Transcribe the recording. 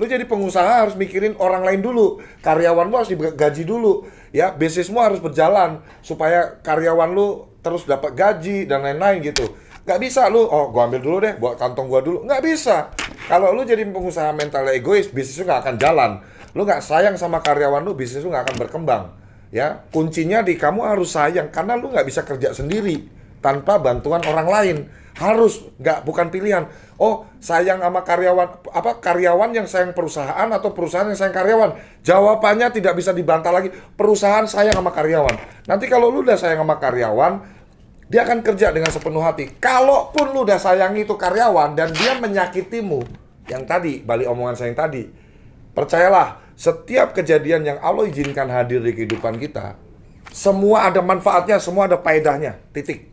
Lu jadi pengusaha harus mikirin orang lain dulu. Karyawan lu harus digaji dulu. Ya, bisnismu harus berjalan supaya karyawan lu terus dapat gaji dan lain-lain gitu. nggak bisa lu, oh gua ambil dulu deh, buat kantong gua dulu. nggak bisa. Kalau lu jadi pengusaha mental egois, bisnis lu gak akan jalan. Lu nggak sayang sama karyawan lu, bisnis lu gak akan berkembang. Ya, kuncinya di kamu harus sayang karena lu nggak bisa kerja sendiri tanpa bantuan orang lain harus nggak bukan pilihan oh sayang sama karyawan apa karyawan yang sayang perusahaan atau perusahaan yang sayang karyawan jawabannya tidak bisa dibantah lagi perusahaan sayang sama karyawan nanti kalau lu udah sayang sama karyawan dia akan kerja dengan sepenuh hati kalaupun lu udah sayang itu karyawan dan dia menyakitimu yang tadi balik omongan saya yang tadi percayalah setiap kejadian yang Allah izinkan hadir di kehidupan kita semua ada manfaatnya, semua ada faedahnya. Titik.